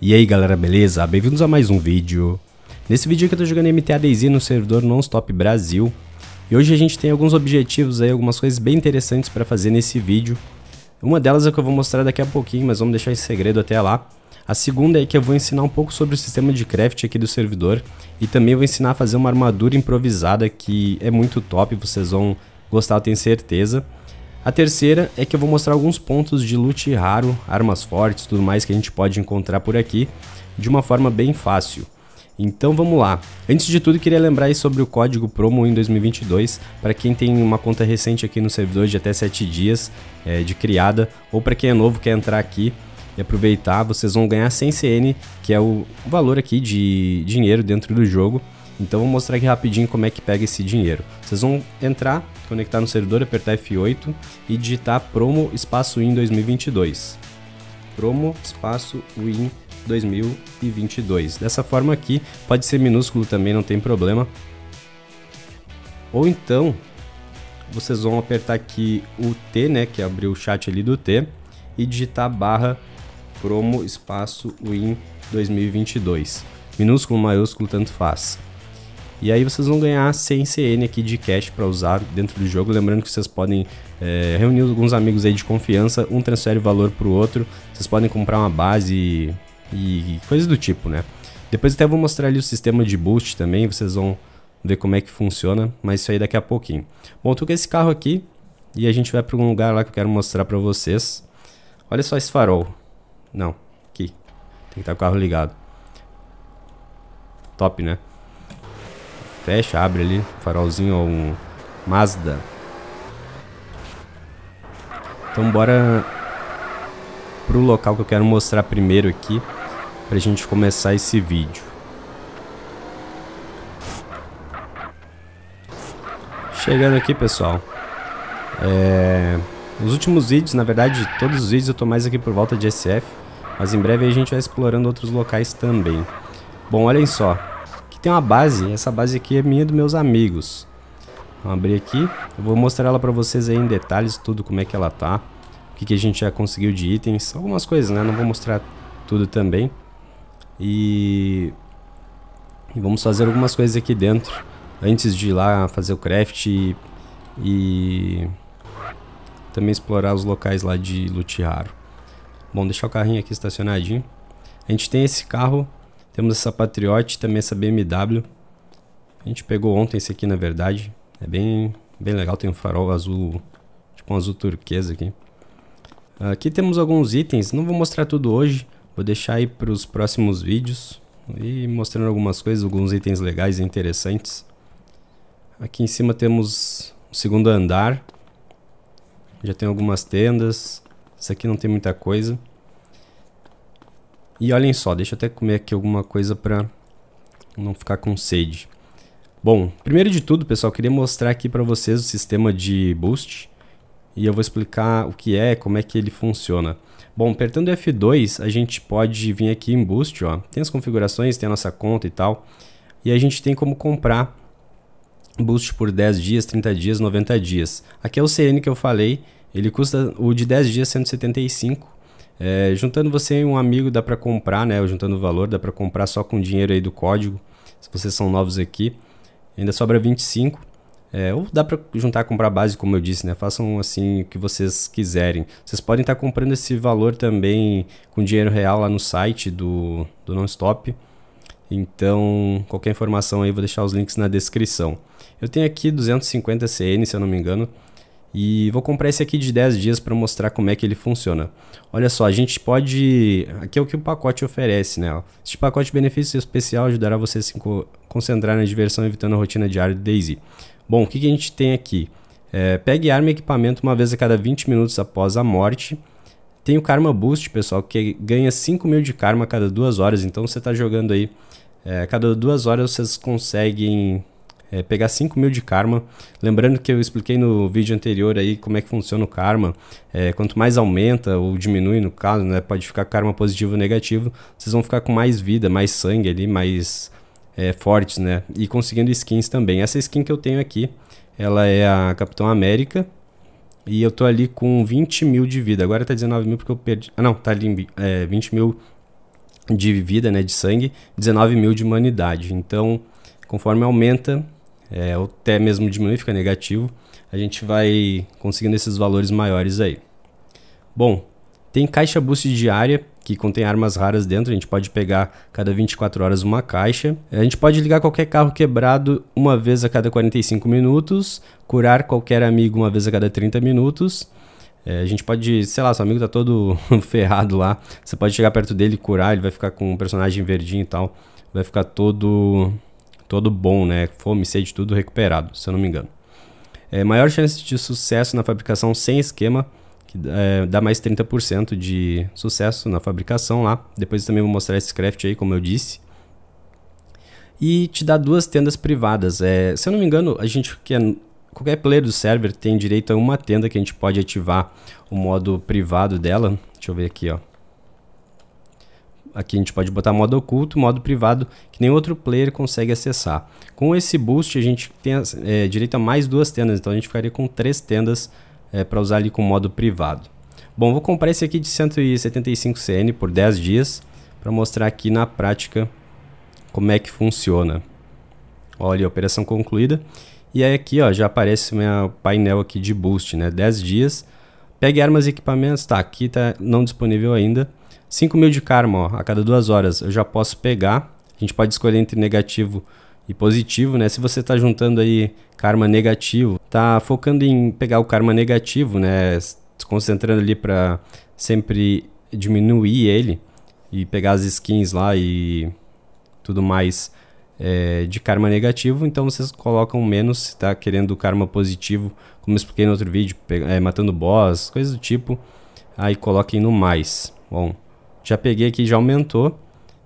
E aí galera, beleza? Bem-vindos a mais um vídeo. Nesse vídeo aqui eu tô jogando MTADZ no servidor Nonstop Brasil. E hoje a gente tem alguns objetivos aí, algumas coisas bem interessantes para fazer nesse vídeo. Uma delas é que eu vou mostrar daqui a pouquinho, mas vamos deixar esse segredo até lá. A segunda é que eu vou ensinar um pouco sobre o sistema de craft aqui do servidor e também vou ensinar a fazer uma armadura improvisada que é muito top, vocês vão gostar, eu tenho certeza. A terceira é que eu vou mostrar alguns pontos de loot raro, armas fortes, tudo mais que a gente pode encontrar por aqui de uma forma bem fácil. Então vamos lá. Antes de tudo, queria lembrar aí sobre o código promo em 2022 para quem tem uma conta recente aqui no servidor de até 7 dias é, de criada ou para quem é novo quer entrar aqui e aproveitar, vocês vão ganhar 100 CN, que é o valor aqui de dinheiro dentro do jogo então vou mostrar aqui rapidinho como é que pega esse dinheiro. Vocês vão entrar, conectar no servidor, apertar F8 e digitar promo espaço win 2022. Promo espaço win 2022. Dessa forma aqui, pode ser minúsculo também, não tem problema. Ou então, vocês vão apertar aqui o T, né, que abriu o chat ali do T, e digitar barra promo espaço win 2022. Minúsculo, maiúsculo, tanto faz. E aí vocês vão ganhar 100 CN aqui de cash para usar dentro do jogo. Lembrando que vocês podem é, reunir alguns amigos aí de confiança, um transfere valor para o outro, vocês podem comprar uma base e, e coisas do tipo, né? Depois até vou mostrar ali o sistema de boost também, vocês vão ver como é que funciona, mas isso aí daqui a pouquinho. Bom, eu tô com esse carro aqui e a gente vai para um lugar lá que eu quero mostrar para vocês. Olha só esse farol. Não, aqui. Tem que estar tá o carro ligado. Top, né? fecha, abre ali, farolzinho ou um Mazda. Então bora pro local que eu quero mostrar primeiro aqui, pra gente começar esse vídeo. Chegando aqui, pessoal. É... Nos últimos vídeos, na verdade, todos os vídeos eu tô mais aqui por volta de SF, mas em breve a gente vai explorando outros locais também. Bom, olhem só, tem uma base. Essa base aqui é minha e dos meus amigos. Vamos abrir aqui. Eu vou mostrar ela pra vocês aí em detalhes, tudo, como é que ela tá. O que, que a gente já conseguiu de itens. Algumas coisas, né? Não vou mostrar tudo também. E... e vamos fazer algumas coisas aqui dentro. Antes de ir lá fazer o craft e... e... Também explorar os locais lá de loot raro. Bom, deixar o carrinho aqui estacionadinho. A gente tem esse carro temos essa Patriot, também essa BMW. A gente pegou ontem esse aqui, na verdade. É bem, bem legal, tem um farol azul, tipo um azul turquesa aqui. Aqui temos alguns itens, não vou mostrar tudo hoje. Vou deixar aí para os próximos vídeos. E mostrando algumas coisas, alguns itens legais e interessantes. Aqui em cima temos o segundo andar. Já tem algumas tendas. Isso aqui não tem muita coisa. E olhem só, deixa eu até comer aqui alguma coisa para não ficar com sede. Bom, primeiro de tudo, pessoal, queria mostrar aqui para vocês o sistema de boost e eu vou explicar o que é, como é que ele funciona. Bom, apertando F2, a gente pode vir aqui em Boost, ó. Tem as configurações, tem a nossa conta e tal. E a gente tem como comprar Boost por 10 dias, 30 dias, 90 dias. Aqui é o CN que eu falei, ele custa o de 10 dias 175 é, juntando você e um amigo dá para comprar, né? Juntando o valor, dá para comprar só com o dinheiro aí do código. Se vocês são novos aqui, ainda sobra 25. É, ou dá para juntar comprar base, como eu disse, né? Façam assim o que vocês quiserem. Vocês podem estar tá comprando esse valor também com dinheiro real lá no site do, do Nonstop. Então, qualquer informação aí, vou deixar os links na descrição. Eu tenho aqui 250 CN, se eu não me engano. E vou comprar esse aqui de 10 dias para mostrar como é que ele funciona. Olha só, a gente pode... Aqui é o que o pacote oferece, né? Este pacote de benefício especial ajudará você a se concentrar na diversão evitando a rotina diária do Daisy. Bom, o que, que a gente tem aqui? É, pegue arma e equipamento uma vez a cada 20 minutos após a morte. Tem o Karma Boost, pessoal, que ganha 5 mil de Karma a cada 2 horas. Então você está jogando aí... É, cada 2 horas vocês conseguem é, pegar 5 mil de karma. Lembrando que eu expliquei no vídeo anterior aí como é que funciona o karma. É, quanto mais aumenta ou diminui, no caso, né, pode ficar karma positivo ou negativo, vocês vão ficar com mais vida, mais sangue ali, mais é, fortes, né? E conseguindo skins também. Essa skin que eu tenho aqui, ela é a Capitão América. E eu tô ali com 20 mil de vida. Agora tá 19 mil porque eu perdi. Ah, não, tá ali é, 20 mil de vida, né? De sangue, 19 mil de humanidade. Então, conforme aumenta, é, ou até mesmo diminui, fica negativo, a gente vai conseguindo esses valores maiores aí. Bom, tem caixa boost diária, que contém armas raras dentro, a gente pode pegar cada 24 horas uma caixa. A gente pode ligar qualquer carro quebrado uma vez a cada 45 minutos, curar qualquer amigo uma vez a cada 30 minutos. É, a gente pode, sei lá, seu amigo tá todo ferrado lá, você pode chegar perto dele e curar, ele vai ficar com um personagem verdinho e tal, vai ficar todo todo bom, né? Fome, sede, tudo recuperado, se eu não me engano. É, maior chance de sucesso na fabricação sem esquema, que é, dá mais 30% de sucesso na fabricação lá. Depois também vou mostrar esse craft aí, como eu disse. E te dá duas tendas privadas. É, se eu não me engano, a gente que é, qualquer player do server tem direito a uma tenda que a gente pode ativar o modo privado dela. Deixa eu ver aqui, ó aqui a gente pode botar modo oculto, modo privado, que nem outro player consegue acessar. Com esse boost a gente tem é, direito a mais duas tendas, então a gente ficaria com três tendas é, para usar ali com modo privado. Bom, vou comprar esse aqui de 175 CN por 10 dias para mostrar aqui na prática como é que funciona. Olha, operação concluída. E aí aqui ó, já aparece meu painel aqui de boost, né? 10 dias. Pegue armas e equipamentos, tá, aqui tá não disponível ainda. 5 mil de karma, ó, a cada duas horas eu já posso pegar. A gente pode escolher entre negativo e positivo, né? Se você está juntando aí karma negativo, tá focando em pegar o karma negativo, né? Se concentrando ali para sempre diminuir ele e pegar as skins lá e tudo mais é, de karma negativo, então vocês colocam menos se está querendo karma positivo, como expliquei no outro vídeo, é, matando boss, coisas do tipo, aí coloquem no mais. Bom, já peguei aqui, já aumentou.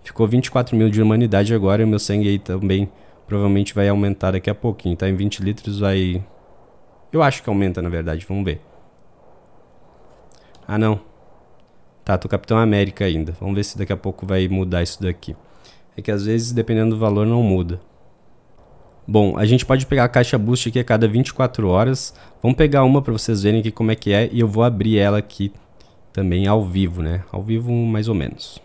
Ficou 24 mil de humanidade agora e o meu sangue aí também provavelmente vai aumentar daqui a pouquinho, tá? Em 20 litros vai... Eu acho que aumenta, na verdade, vamos ver. Ah, não. Tá, tô Capitão América ainda. Vamos ver se daqui a pouco vai mudar isso daqui. É que às vezes, dependendo do valor, não muda. Bom, a gente pode pegar a caixa Boost aqui a cada 24 horas. Vamos pegar uma para vocês verem aqui como é que é e eu vou abrir ela aqui também ao vivo, né? Ao vivo mais ou menos.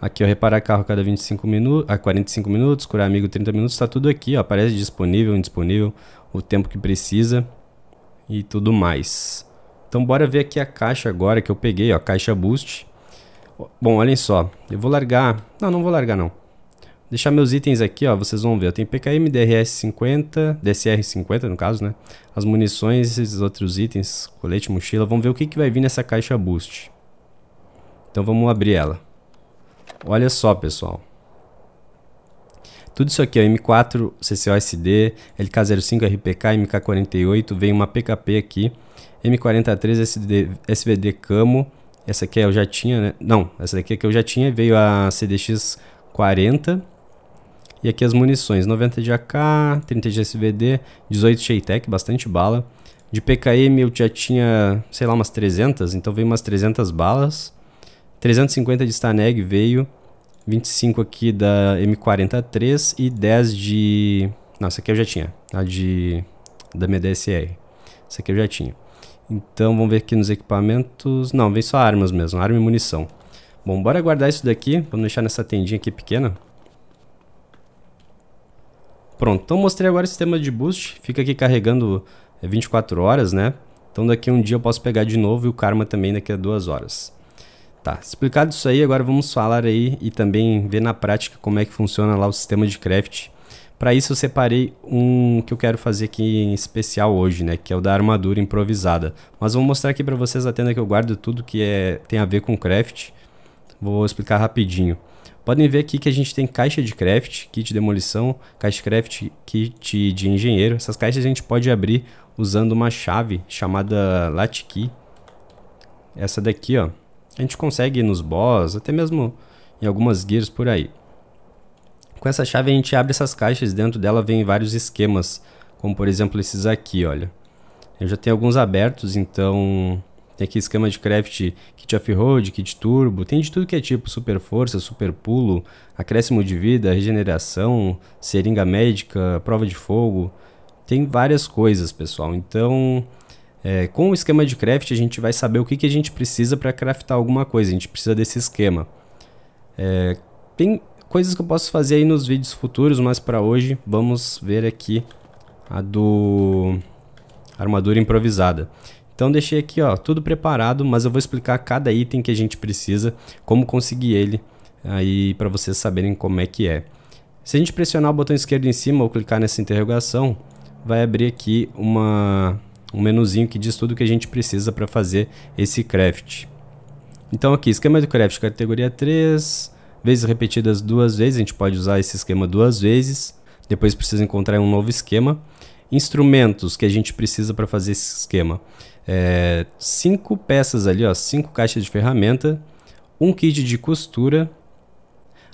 Aqui, ó, reparar carro cada 25 minutos, a 45 minutos, curar amigo 30 minutos, tá tudo aqui, ó, aparece disponível, indisponível, o tempo que precisa e tudo mais. Então bora ver aqui a caixa agora que eu peguei, ó, caixa boost. Bom, olhem só, eu vou largar, não, não vou largar não. Deixar meus itens aqui, ó, vocês vão ver. Eu tenho PKM, DRS-50, DSR-50 no caso, né? As munições, esses outros itens, colete, mochila. Vamos ver o que, que vai vir nessa caixa boost. Então vamos abrir ela. Olha só, pessoal. Tudo isso aqui, ó, M4, CCOSD, LK05 RPK, MK48, vem uma PKP aqui, M43 SD, SVD Camo, essa aqui é, eu já tinha, né? Não, essa daqui é que eu já tinha, veio a CDX40 e aqui as munições, 90 de AK, 30 de SVD, 18 Sheitec, bastante bala. De PKM eu já tinha, sei lá, umas 300, então veio umas 300 balas. 350 de Staneg veio, 25 aqui da M43 e 10 de... Nossa, aqui eu já tinha, a de... da MDSR. Essa aqui eu já tinha. Então vamos ver aqui nos equipamentos. Não, vem só armas mesmo, arma e munição. Bom, bora guardar isso daqui. Vamos deixar nessa tendinha aqui pequena. Pronto, então mostrei agora o sistema de boost, fica aqui carregando 24 é, horas, né? Então daqui a um dia eu posso pegar de novo e o karma também daqui a duas horas. Tá, explicado isso aí, agora vamos falar aí e também ver na prática como é que funciona lá o sistema de craft. Para isso eu separei um que eu quero fazer aqui em especial hoje, né, que é o da armadura improvisada. Mas vou mostrar aqui para vocês a tenda que eu guardo tudo que é, tem a ver com craft. Vou explicar rapidinho. Podem ver aqui que a gente tem caixa de craft, kit de demolição, caixa de craft, kit de engenheiro. Essas caixas a gente pode abrir usando uma chave chamada latkey. Essa daqui, ó. A gente consegue ir nos boss, até mesmo em algumas gears por aí. Com essa chave a gente abre essas caixas, dentro dela vem vários esquemas, como por exemplo esses aqui, olha. Eu já tenho alguns abertos, então tem aqui esquema de craft kit off-road, kit turbo, tem de tudo que é tipo, super força, super pulo, acréscimo de vida, regeneração, seringa médica, prova de fogo, tem várias coisas, pessoal. Então, é, com o esquema de craft a gente vai saber o que, que a gente precisa para craftar alguma coisa, a gente precisa desse esquema. É, tem coisas que eu posso fazer aí nos vídeos futuros, mas para hoje vamos ver aqui a do armadura improvisada. Então deixei aqui ó, tudo preparado, mas eu vou explicar cada item que a gente precisa, como conseguir ele, aí para vocês saberem como é que é. Se a gente pressionar o botão esquerdo em cima ou clicar nessa interrogação, vai abrir aqui uma, um menuzinho que diz tudo que a gente precisa para fazer esse craft. Então aqui, esquema do craft, categoria 3, vezes repetidas duas vezes, a gente pode usar esse esquema duas vezes, depois precisa encontrar um novo esquema. Instrumentos que a gente precisa para fazer esse esquema é, cinco peças ali, ó, cinco caixas de ferramenta, um kit de costura.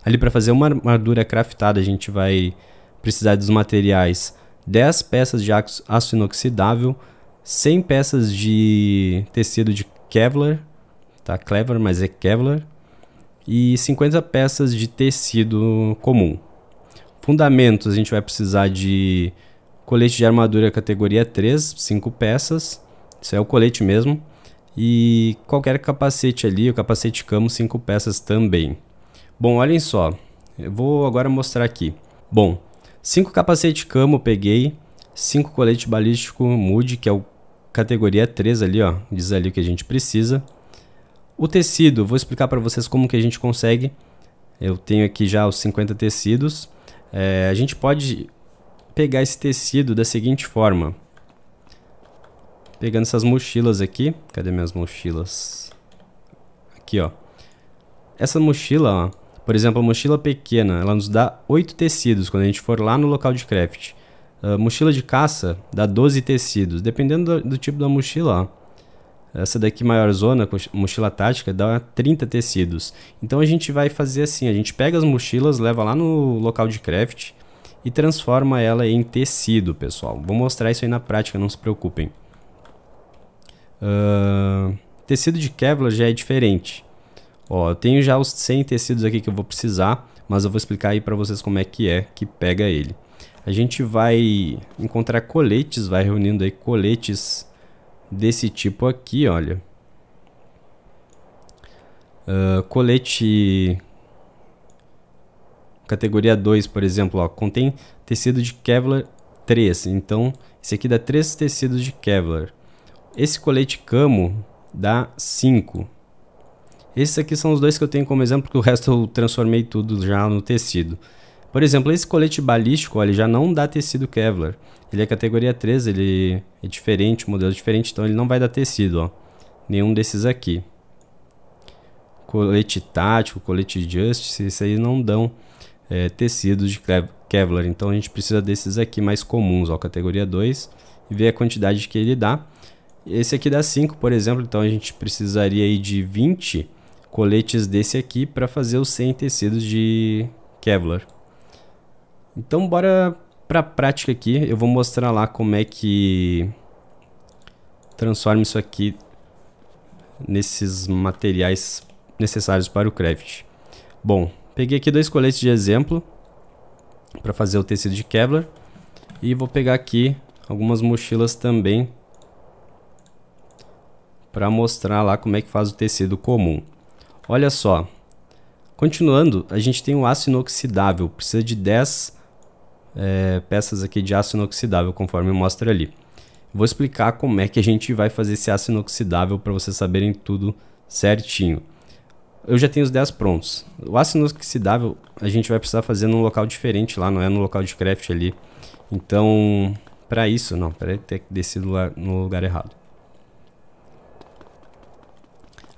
Ali para fazer uma armadura craftada, a gente vai precisar dos materiais 10 peças de aço inoxidável, 100 peças de tecido de Kevlar, tá? Kevlar, mas é Kevlar, e 50 peças de tecido comum. Fundamentos, a gente vai precisar de colete de armadura categoria 3, 5 peças, isso é o colete mesmo. E qualquer capacete ali, o capacete camo, 5 peças também. Bom, olhem só. Eu vou agora mostrar aqui. Bom, 5 capacete camo peguei. 5 colete balístico mude que é o categoria 3 ali, ó. Diz ali o que a gente precisa. O tecido, vou explicar para vocês como que a gente consegue. Eu tenho aqui já os 50 tecidos. É, a gente pode pegar esse tecido da seguinte forma pegando essas mochilas aqui. Cadê minhas mochilas? Aqui, ó. Essa mochila, ó, por exemplo, a mochila pequena, ela nos dá 8 tecidos quando a gente for lá no local de craft. A ah, mochila de caça dá 12 tecidos, dependendo do, do tipo da mochila, ó. Essa daqui maior zona, mochila tática, dá 30 tecidos. Então a gente vai fazer assim, a gente pega as mochilas, leva lá no local de craft e transforma ela em tecido, pessoal. Vou mostrar isso aí na prática, não se preocupem. Uh, tecido de Kevlar já é diferente. Ó, eu tenho já os 100 tecidos aqui que eu vou precisar, mas eu vou explicar aí para vocês como é que é que pega ele. A gente vai encontrar coletes, vai reunindo aí coletes desse tipo aqui, olha. Uh, colete categoria 2, por exemplo, ó, contém tecido de Kevlar 3. Então, esse aqui dá 3 tecidos de Kevlar. Esse colete camo dá 5. Esses aqui são os dois que eu tenho como exemplo, porque o resto eu transformei tudo já no tecido. Por exemplo, esse colete balístico, olha, já não dá tecido Kevlar. Ele é categoria 3, ele é diferente, o modelo é diferente, então ele não vai dar tecido, ó. Nenhum desses aqui. Colete tático, colete justice, esses aí não dão é, de Kevlar. Então a gente precisa desses aqui mais comuns, ó, categoria 2, e ver a quantidade que ele dá. Esse aqui dá 5, por exemplo, então a gente precisaria aí de 20 coletes desse aqui para fazer os 100 tecidos de Kevlar. Então bora para a prática aqui, eu vou mostrar lá como é que transforma isso aqui nesses materiais necessários para o craft. Bom, peguei aqui dois coletes de exemplo para fazer o tecido de Kevlar e vou pegar aqui algumas mochilas também para mostrar lá como é que faz o tecido comum. Olha só. Continuando, a gente tem o um aço inoxidável, precisa de 10 é, peças aqui de aço inoxidável, conforme mostra ali. Vou explicar como é que a gente vai fazer esse aço inoxidável para vocês saberem tudo certinho. Eu já tenho os 10 prontos. O aço inoxidável a gente vai precisar fazer num local diferente lá, não é no local de craft ali. Então, para isso, não, peraí, ter que descer no lugar errado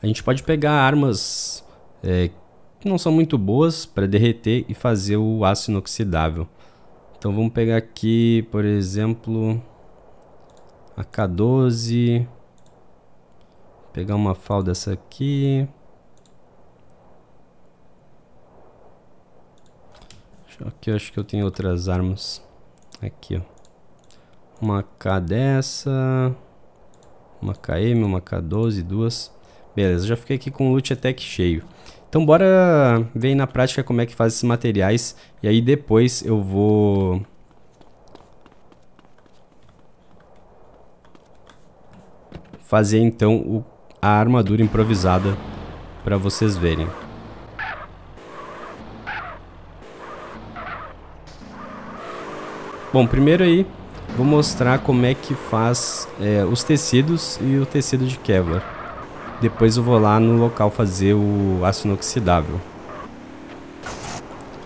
a gente pode pegar armas é, que não são muito boas para derreter e fazer o aço inoxidável. Então vamos pegar aqui, por exemplo, a K12. Pegar uma fal dessa aqui. Aqui eu acho que eu tenho outras armas. Aqui, ó. Uma K dessa. Uma KM, uma K12, duas. Beleza, já fiquei aqui com o loot até que cheio. Então bora ver aí na prática como é que faz esses materiais. E aí depois eu vou... Fazer então o... a armadura improvisada para vocês verem. Bom, primeiro aí vou mostrar como é que faz é, os tecidos e o tecido de Kevlar. Depois eu vou lá no local fazer o aço inoxidável.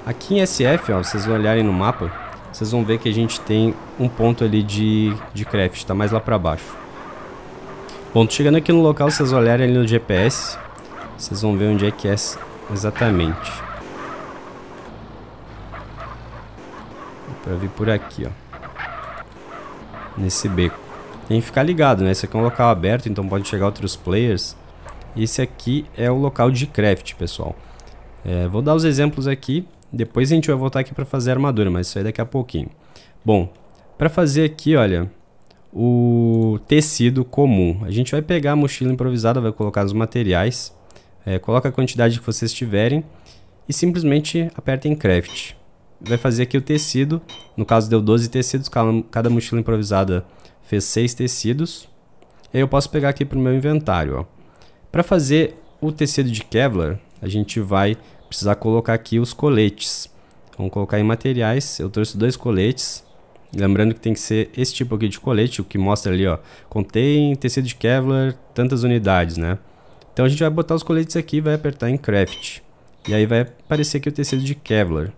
Aqui em SF, ó, vocês olharem no mapa, vocês vão ver que a gente tem um ponto ali de, de craft, tá mais lá pra baixo. Bom, chegando aqui no local, vocês olharem ali no GPS, vocês vão ver onde é que é exatamente. Pra vir por aqui, ó. Nesse beco. Tem que ficar ligado, né? Esse aqui é um local aberto, então pode chegar outros players. Esse aqui é o local de craft, pessoal. É, vou dar os exemplos aqui, depois a gente vai voltar aqui para fazer a armadura, mas isso aí é daqui a pouquinho. Bom, para fazer aqui, olha, o tecido comum. A gente vai pegar a mochila improvisada, vai colocar os materiais, é, coloca a quantidade que vocês tiverem e simplesmente aperta em craft. Vai fazer aqui o tecido, no caso deu 12 tecidos, cada mochila improvisada fez 6 tecidos. E aí eu posso pegar aqui para o meu inventário, ó. Para fazer o tecido de Kevlar, a gente vai precisar colocar aqui os coletes. Vamos colocar em materiais, eu trouxe dois coletes. Lembrando que tem que ser esse tipo aqui de colete, o que mostra ali, ó, contém tecido de Kevlar, tantas unidades, né? Então a gente vai botar os coletes aqui, vai apertar em Craft. E aí vai aparecer aqui o tecido de Kevlar.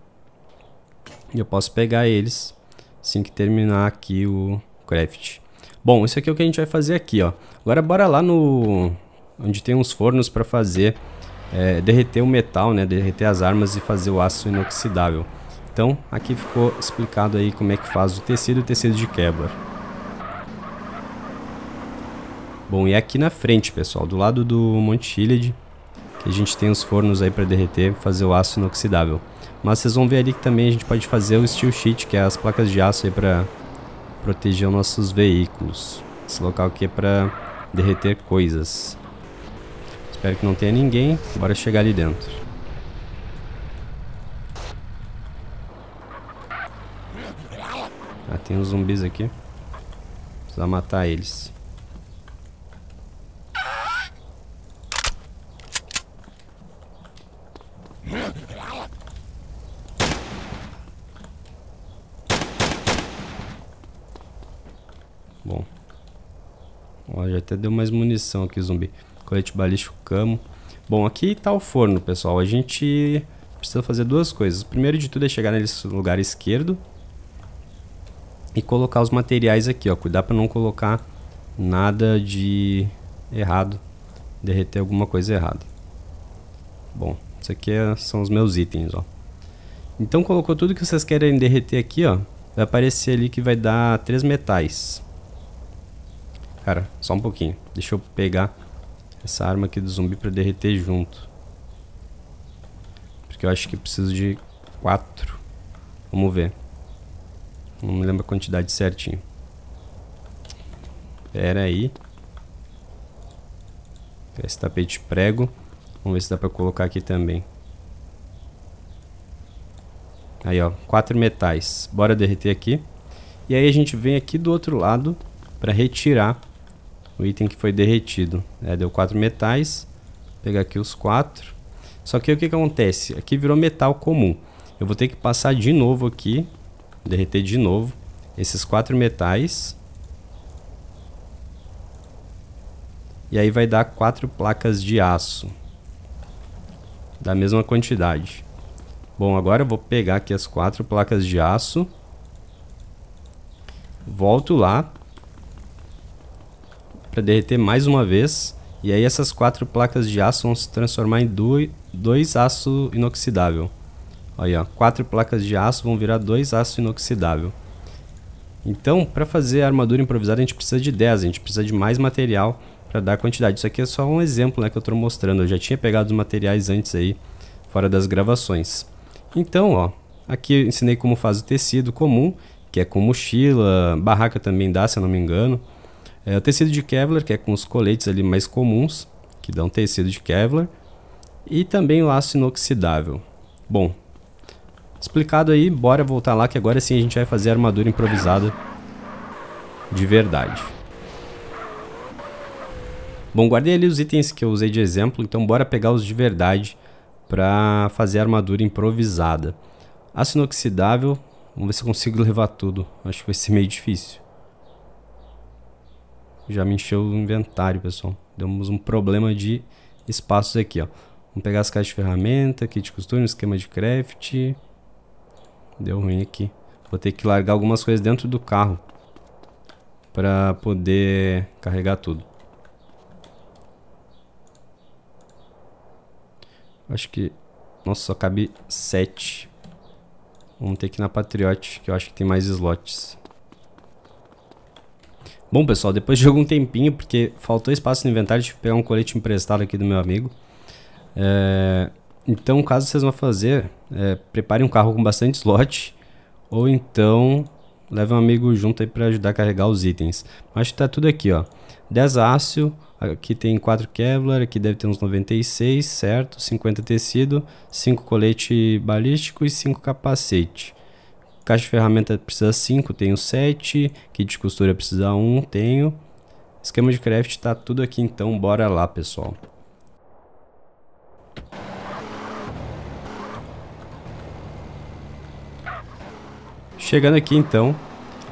E eu posso pegar eles assim que terminar aqui o Craft. Bom, isso aqui é o que a gente vai fazer aqui, ó. Agora bora lá no, onde tem uns fornos para fazer é, derreter o metal, né, derreter as armas e fazer o aço inoxidável. Então aqui ficou explicado aí como é que faz o tecido e o tecido de Kevlar. Bom, e aqui na frente, pessoal, do lado do Monte Hilliard, que a gente tem os fornos aí para derreter, fazer o aço inoxidável. Mas vocês vão ver ali que também a gente pode fazer o steel sheet, que é as placas de aço aí para proteger os nossos veículos. Esse local aqui é para derreter coisas. Espero que não tenha ninguém. Bora chegar ali dentro. Ah, tem uns zumbis aqui. Precisa matar eles. Bom. Ó, já até deu mais munição aqui, zumbi colete balístico camo. Bom, aqui está o forno, pessoal. A gente precisa fazer duas coisas. Primeiro de tudo é chegar nesse lugar esquerdo e colocar os materiais aqui, ó. Cuidar para não colocar nada de errado, derreter alguma coisa errada. Bom, isso aqui é, são os meus itens, ó. Então colocou tudo que vocês querem derreter aqui, ó. Vai aparecer ali que vai dar três metais. Cara, só um pouquinho. Deixa eu pegar essa arma aqui do zumbi pra derreter junto. Porque eu acho que preciso de quatro. Vamos ver. Não me lembro a quantidade certinho. Pera aí. Esse tapete de prego. Vamos ver se dá pra colocar aqui também. Aí, ó. Quatro metais. Bora derreter aqui. E aí a gente vem aqui do outro lado para retirar o item que foi derretido. É, deu quatro metais. Vou pegar aqui os quatro. Só que o que, que acontece? Aqui virou metal comum. Eu vou ter que passar de novo aqui, derreter de novo esses quatro metais. E aí vai dar quatro placas de aço. Da mesma quantidade. Bom, agora eu vou pegar aqui as quatro placas de aço. Volto lá para derreter mais uma vez, e aí essas quatro placas de aço vão se transformar em dois dois aço inoxidável. Aí, ó, quatro placas de aço vão virar dois aço inoxidável. Então, para fazer a armadura improvisada, a gente precisa de 10, a gente precisa de mais material para dar quantidade. Isso aqui é só um exemplo né, que eu estou mostrando. Eu já tinha pegado os materiais antes aí, fora das gravações. Então, ó, aqui eu ensinei como faz o tecido comum, que é com mochila, barraca também dá, se eu não me engano. É, o tecido de Kevlar, que é com os coletes ali mais comuns, que dão tecido de Kevlar. E também o aço inoxidável. Bom, explicado aí, bora voltar lá que agora sim a gente vai fazer a armadura improvisada de verdade. Bom, guardei ali os itens que eu usei de exemplo, então bora pegar os de verdade para fazer a armadura improvisada. Aço inoxidável, vamos ver se eu consigo levar tudo, acho que vai ser meio difícil já me encheu o inventário, pessoal. Temos um problema de espaços aqui, ó. Vamos pegar as caixas de ferramenta, kit de costura, esquema de craft. Deu ruim aqui. Vou ter que largar algumas coisas dentro do carro para poder carregar tudo. Acho que... Nossa, só cabe sete. Vamos ter que ir na Patriote, que eu acho que tem mais slots. Bom, pessoal, depois de algum tempinho, porque faltou espaço no inventário, tive que pegar um colete emprestado aqui do meu amigo. É, então, caso vocês vão fazer, é, prepare um carro com bastante slot, ou então leve um amigo junto aí para ajudar a carregar os itens. Acho que está tudo aqui, ó. 10 aço, aqui tem 4 Kevlar, aqui deve ter uns 96, certo? 50 tecido, 5 colete balístico e 5 capacete. Caixa de ferramenta precisa 5, tenho 7. Kit de costura precisa 1, um, tenho. Esquema de craft tá tudo aqui, então bora lá, pessoal. Chegando aqui então,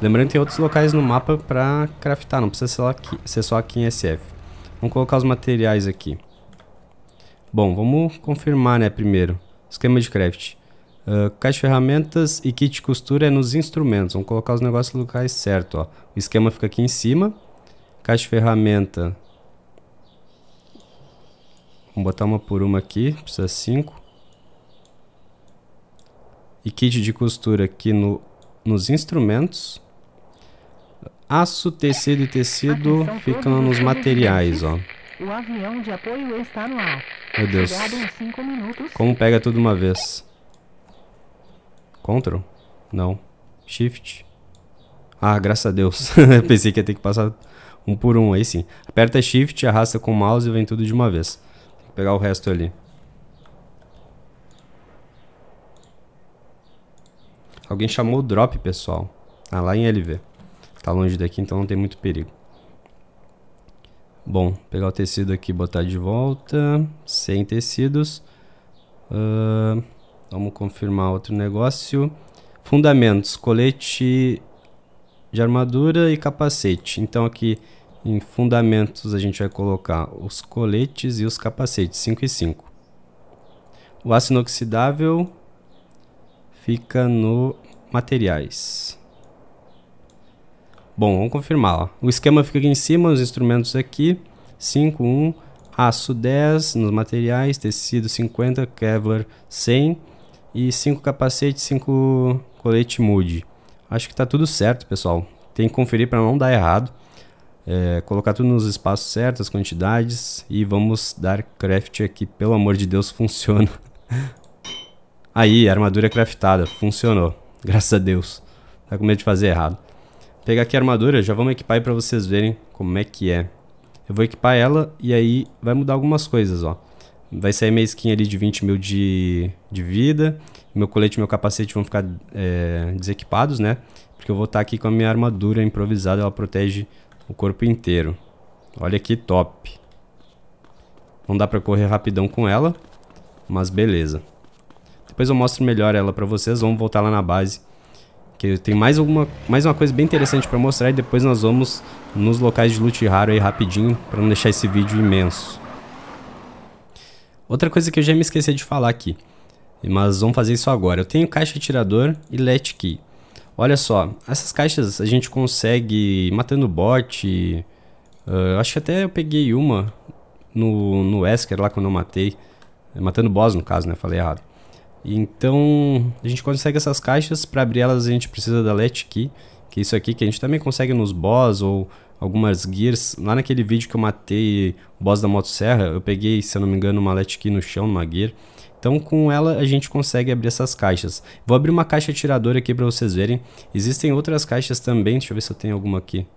lembrando que tem outros locais no mapa para craftar, não precisa ser, aqui, ser só aqui em SF. Vamos colocar os materiais aqui. Bom, vamos confirmar né, primeiro. Esquema de craft. Ah, caixa de ferramentas e kit de costura é nos instrumentos. Vamos colocar os negócios no lugar certo. Ó. O esquema fica aqui em cima. Caixa de ferramenta. Vamos botar uma por uma aqui. Precisa cinco E kit de costura aqui no, nos instrumentos. Aço, tecido e tecido Atenção ficam nos materiais, ó. O avião de apoio está no ar. Meu Deus. Como pega tudo uma vez. Ctrl? Não. Shift. Ah, graças a Deus. Pensei que ia ter que passar um por um, aí sim. Aperta Shift, arrasta com o mouse e vem tudo de uma vez. Tem que pegar o resto ali. Alguém chamou o drop, pessoal. Ah, lá em LV. Tá longe daqui, então não tem muito perigo. Bom, pegar o tecido aqui e botar de volta. Sem tecidos. Uh, Vamos confirmar outro negócio. Fundamentos, colete de armadura e capacete. Então aqui em fundamentos a gente vai colocar os coletes e os capacetes, 5 e 5. O aço inoxidável fica no materiais. Bom, vamos confirmar. Ó. O esquema fica aqui em cima, os instrumentos aqui. 5, 1, aço 10 nos materiais, tecido 50, Kevlar 100 e 5 capacetes, 5 colete mude. Acho que tá tudo certo, pessoal. Tem que conferir para não dar errado. É, colocar tudo nos espaços certos, as quantidades. E vamos dar craft aqui. Pelo amor de Deus, funciona. Aí, armadura craftada. Funcionou. Graças a Deus. Tá com medo de fazer errado. Vou pegar aqui a armadura, já vamos equipar aí pra vocês verem como é que é. Eu vou equipar ela e aí vai mudar algumas coisas, ó. Vai sair minha skin ali de 20 mil de, de vida. Meu colete e meu capacete vão ficar é, desequipados, né? Porque eu vou estar tá aqui com a minha armadura improvisada. Ela protege o corpo inteiro. Olha que top. Não dá pra correr rapidão com ela. Mas beleza. Depois eu mostro melhor ela pra vocês. Vamos voltar lá na base. Que tem mais, alguma, mais uma coisa bem interessante pra mostrar. E depois nós vamos nos locais de loot raro aí rapidinho. Pra não deixar esse vídeo imenso. Outra coisa que eu já me esqueci de falar aqui, mas vamos fazer isso agora. Eu tenho caixa tirador e let key. Olha só, essas caixas a gente consegue matando bot. Uh, acho que até eu peguei uma no, no Esker lá quando eu matei. É, matando boss no caso, né? Falei errado. Então a gente consegue essas caixas. Para abrir elas a gente precisa da let key. Que é isso aqui que a gente também consegue nos boss ou algumas gears. Lá naquele vídeo que eu matei o boss da motosserra, eu peguei, se eu não me engano, uma let key no chão, numa gear. Então com ela a gente consegue abrir essas caixas. Vou abrir uma caixa tiradora aqui para vocês verem. Existem outras caixas também, deixa eu ver se eu tenho alguma aqui.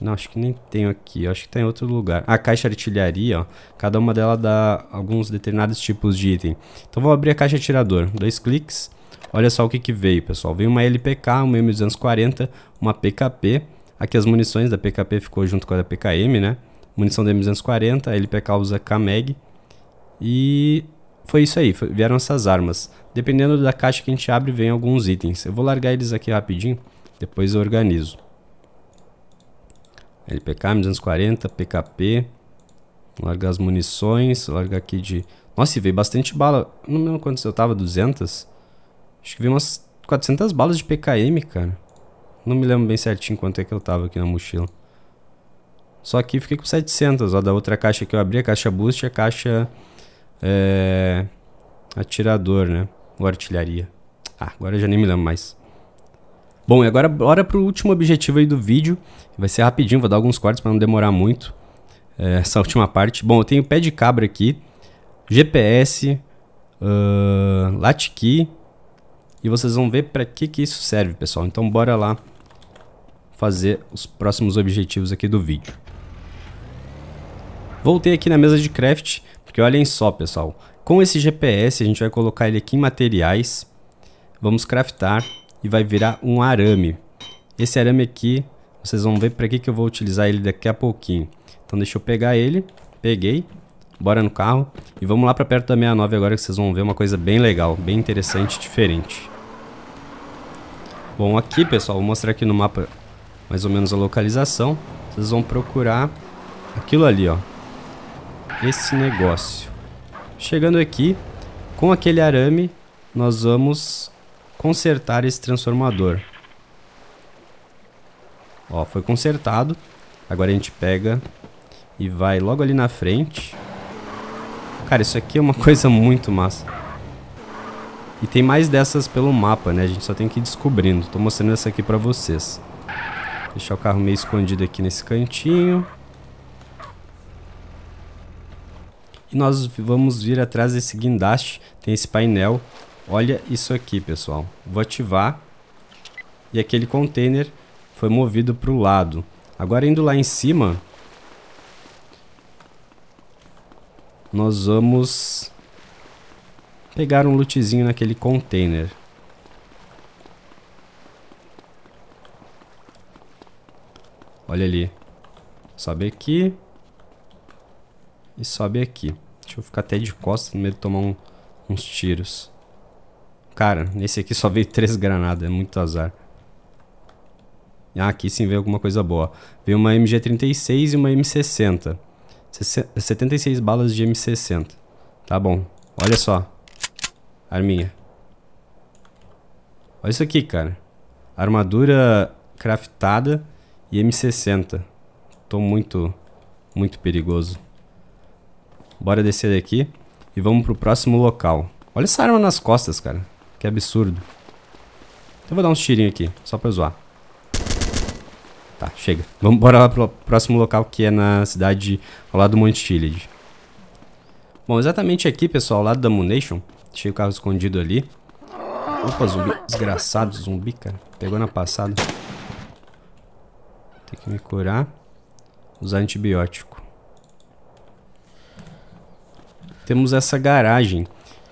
Não, acho que nem tenho aqui, acho que tá em outro lugar. A ah, caixa artilharia, ó, cada uma dela dá alguns determinados tipos de item. Então vou abrir a caixa tirador, dois cliques. Olha só o que, que veio, pessoal. Veio uma LPK, uma M240, uma PKP. Aqui as munições da PKP ficou junto com a da PKM, né? Munição da M240, a LPK usa KMEG. E foi isso aí, foi, vieram essas armas. Dependendo da caixa que a gente abre, vem alguns itens. Eu vou largar eles aqui rapidinho, depois eu organizo. LPK, M240, PKP. Vou largar as munições, largar aqui de... Nossa, veio bastante bala. Não lembro quantos eu tava, 200? Acho que vi umas 400 balas de PKM, cara. Não me lembro bem certinho quanto é que eu tava aqui na mochila. Só que fiquei com 700, ó, da outra caixa que eu abri, a caixa boost e a caixa é, atirador, né? Ou artilharia. Ah, agora eu já nem me lembro mais. Bom, e agora bora pro último objetivo aí do vídeo. Vai ser rapidinho, vou dar alguns cortes para não demorar muito. É, essa última parte. Bom, eu tenho pé de cabra aqui, GPS, uh, ah, Latkey e vocês vão ver para que, que isso serve, pessoal. Então bora lá fazer os próximos objetivos aqui do vídeo. Voltei aqui na mesa de craft, porque olhem só, pessoal. Com esse GPS, a gente vai colocar ele aqui em materiais. Vamos craftar e vai virar um arame. Esse arame aqui, vocês vão ver para que, que eu vou utilizar ele daqui a pouquinho. Então deixa eu pegar ele. Peguei. Bora no carro. E vamos lá para perto da 69 agora que vocês vão ver uma coisa bem legal, bem interessante, diferente. Bom, aqui pessoal, vou mostrar aqui no mapa mais ou menos a localização. Vocês vão procurar aquilo ali, ó. Esse negócio. Chegando aqui, com aquele arame, nós vamos consertar esse transformador. Ó, foi consertado. Agora a gente pega e vai logo ali na frente. Cara, isso aqui é uma coisa muito massa. E tem mais dessas pelo mapa, né? A gente só tem que ir descobrindo. Tô mostrando essa aqui pra vocês. Deixar o carro meio escondido aqui nesse cantinho. E nós vamos vir atrás desse guindaste. Tem esse painel. Olha isso aqui, pessoal. Vou ativar. E aquele container foi movido para o lado. Agora indo lá em cima... Nós vamos pegar um lootzinho naquele container. Olha ali. Sobe aqui. E sobe aqui. Deixa eu ficar até de costas, no medo de tomar um, uns tiros. Cara, nesse aqui só veio três granadas, é muito azar. Ah, aqui sim veio alguma coisa boa. Veio uma MG36 e uma M60. 76 balas de M60. Tá bom. Olha só. Arminha. Olha isso aqui, cara. Armadura craftada e M60. Tô muito, muito perigoso. Bora descer daqui e vamos pro próximo local. Olha essa arma nas costas, cara. Que absurdo. Então eu vou dar uns tirinhos aqui, só pra zoar. Tá, chega. Vamos bora lá pro próximo local que é na cidade ao lado do Monte Tillage. Bom, exatamente aqui, pessoal, ao lado da Munition. Nation, Deixei o carro escondido ali. Opa, zumbi. Desgraçado zumbi, cara. Pegou na passada. Tem que me curar. Usar antibiótico. Temos essa garagem.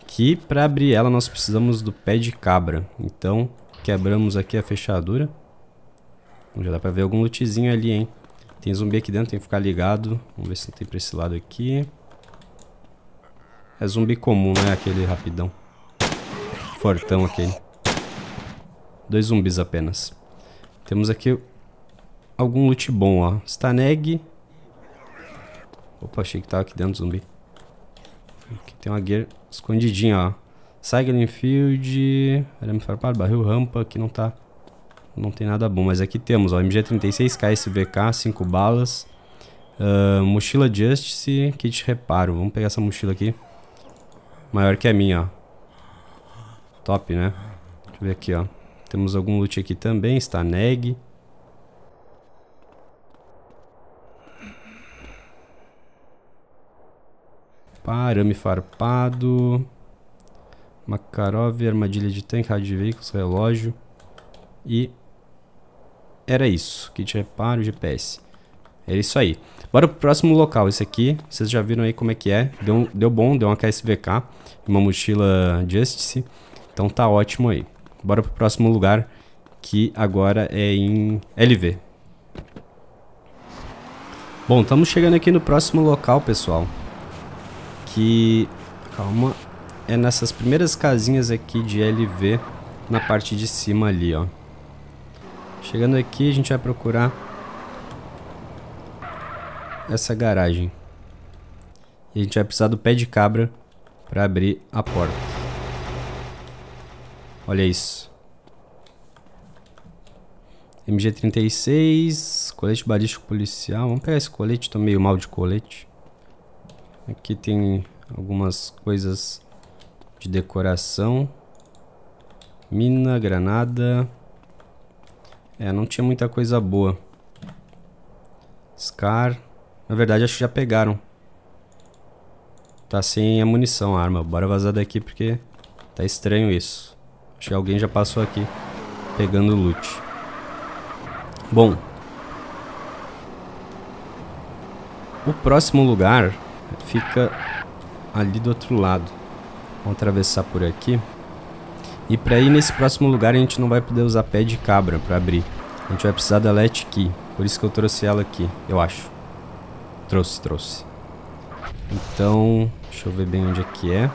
Que para abrir ela nós precisamos do pé de cabra. Então quebramos aqui a fechadura. Já dá pra ver algum lootzinho ali, hein. Tem zumbi aqui dentro, tem que ficar ligado. Vamos ver se não tem pra esse lado aqui. É zumbi comum, né? Aquele rapidão. Fortão aquele. Dois zumbis apenas. Temos aqui algum loot bom, ó. Staneg. Opa, achei que tava aqui dentro zumbi. Aqui tem uma gear escondidinha, ó. Cycling Field, arame farpado, barril, rampa, aqui não tá... Não tem nada bom, mas aqui temos, ó, MG36, KSVK, 5 balas, uh, mochila Justice, kit reparo. Vamos pegar essa mochila aqui. Maior que a minha, ó. Top, né? Deixa eu ver aqui, ó. Temos algum loot aqui também. Está neg. Parame farpado. Makarov, armadilha de tanque, rádio de veículos, relógio. E era isso. Kit reparo, GPS. É isso aí. Bora pro próximo local. Esse aqui, vocês já viram aí como é que é. Deu, deu bom, deu uma KSVK. Uma mochila Justice. Então tá ótimo aí. Bora pro próximo lugar, que agora é em LV. Bom, estamos chegando aqui no próximo local, pessoal. Que... Calma. É nessas primeiras casinhas aqui de LV, na parte de cima ali, ó. Chegando aqui, a gente vai procurar essa garagem. E a gente vai precisar do pé de cabra para abrir a porta. Olha isso. MG36, colete balístico policial. Vamos pegar esse colete, tô meio mal de colete. Aqui tem algumas coisas de decoração. Mina, granada. É, não tinha muita coisa boa. Scar. Na verdade, acho que já pegaram. Tá sem a munição a arma. Bora vazar daqui porque tá estranho isso. Acho que alguém já passou aqui pegando loot. Bom. O próximo lugar fica ali do outro lado. Vamos atravessar por aqui. E para ir nesse próximo lugar a gente não vai poder usar pé de cabra para abrir. A gente vai precisar da Let Key. Por isso que eu trouxe ela aqui, eu acho. Trouxe, trouxe. Então, deixa eu ver bem onde é que é.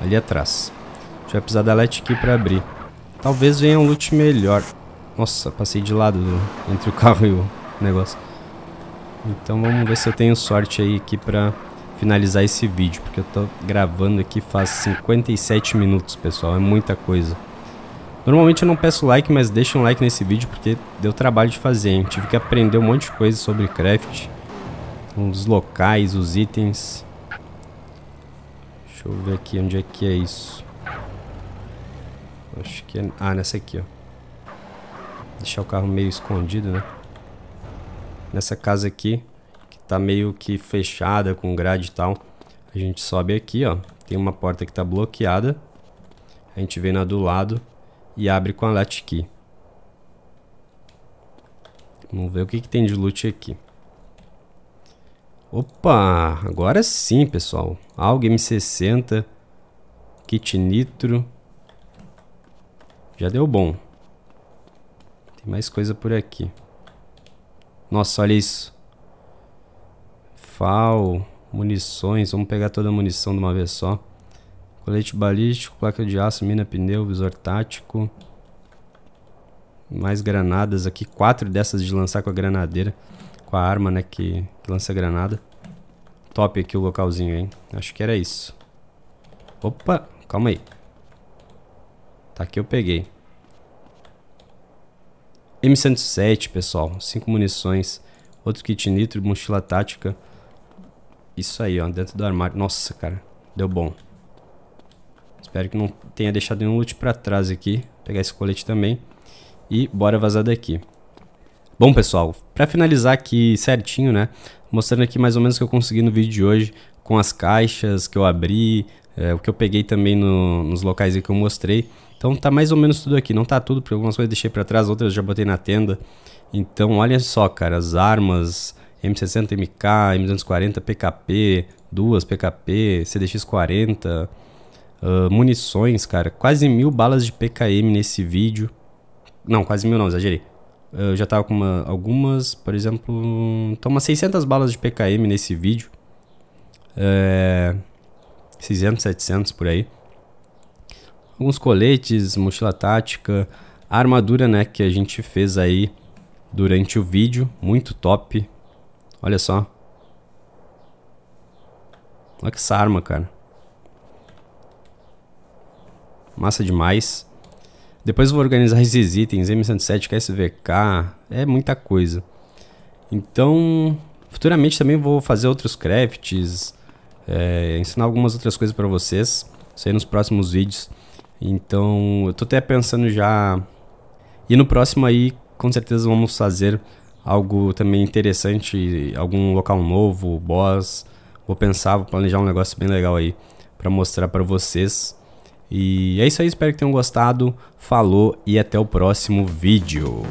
Ali atrás. A gente vai precisar da light aqui pra abrir. Talvez venha um loot melhor. Nossa, passei de lado do, entre o carro e o negócio. Então vamos ver se eu tenho sorte aí aqui pra finalizar esse vídeo. Porque eu tô gravando aqui faz 57 minutos, pessoal. É muita coisa. Normalmente eu não peço like, mas deixa um like nesse vídeo porque deu trabalho de fazer, hein? Tive que aprender um monte de coisa sobre craft. Os locais, os itens. Deixa eu ver aqui onde é que é isso. Acho que é... Ah, nessa aqui, ó. Deixar o carro meio escondido, né? Nessa casa aqui, que tá meio que fechada com grade e tal. A gente sobe aqui, ó. Tem uma porta que tá bloqueada. A gente vem na do lado e abre com a latchkey. Vamos ver o que, que tem de loot aqui. Opa, agora sim, pessoal. Algo M60, kit nitro. Já deu bom. Tem mais coisa por aqui. Nossa, olha isso. FAL, munições. Vamos pegar toda a munição de uma vez só. Colete balístico, placa de aço, mina pneu, visor tático. Mais granadas aqui. Quatro dessas de lançar com a granadeira. Com a arma, né, que, que lança granada. Top aqui o localzinho, hein. Acho que era isso. Opa, calma aí. Tá aqui eu peguei. M107, pessoal. Cinco munições. Outro kit nitro, mochila tática. Isso aí, ó. Dentro do armário. Nossa, cara. Deu bom. Espero que não tenha deixado nenhum loot pra trás aqui. Vou pegar esse colete também. E bora vazar daqui. Bom, pessoal, pra finalizar aqui certinho, né? Mostrando aqui mais ou menos o que eu consegui no vídeo de hoje. Com as caixas que eu abri, é, o que eu peguei também no, nos locais que eu mostrei. Então tá mais ou menos tudo aqui, não tá tudo, porque algumas coisas deixei para trás, outras já botei na tenda. Então olha só, cara, as armas M60, MK, M240, PKP, duas PKP, CDX40, uh, munições, cara. Quase mil balas de PKM nesse vídeo. Não, quase mil não, exagerei. Ah, eu já tava com uma, algumas, por exemplo, então umas 600 balas de PKM nesse vídeo. É, 600, 700 por aí. Alguns coletes, mochila tática, a armadura, né, que a gente fez aí durante o vídeo, muito top. Olha só. Olha que essa arma, cara. Massa demais. Depois vou organizar esses itens, M107, é KSVK, é muita coisa. Então, futuramente também vou fazer outros crafts, é, ensinar algumas outras coisas para vocês, isso aí nos próximos vídeos. Então, eu tô até pensando já... E no próximo aí, com certeza vamos fazer algo também interessante, algum local novo, boss. Vou pensar, vou planejar um negócio bem legal aí para mostrar para vocês. E é isso aí, espero que tenham gostado. Falou e até o próximo vídeo.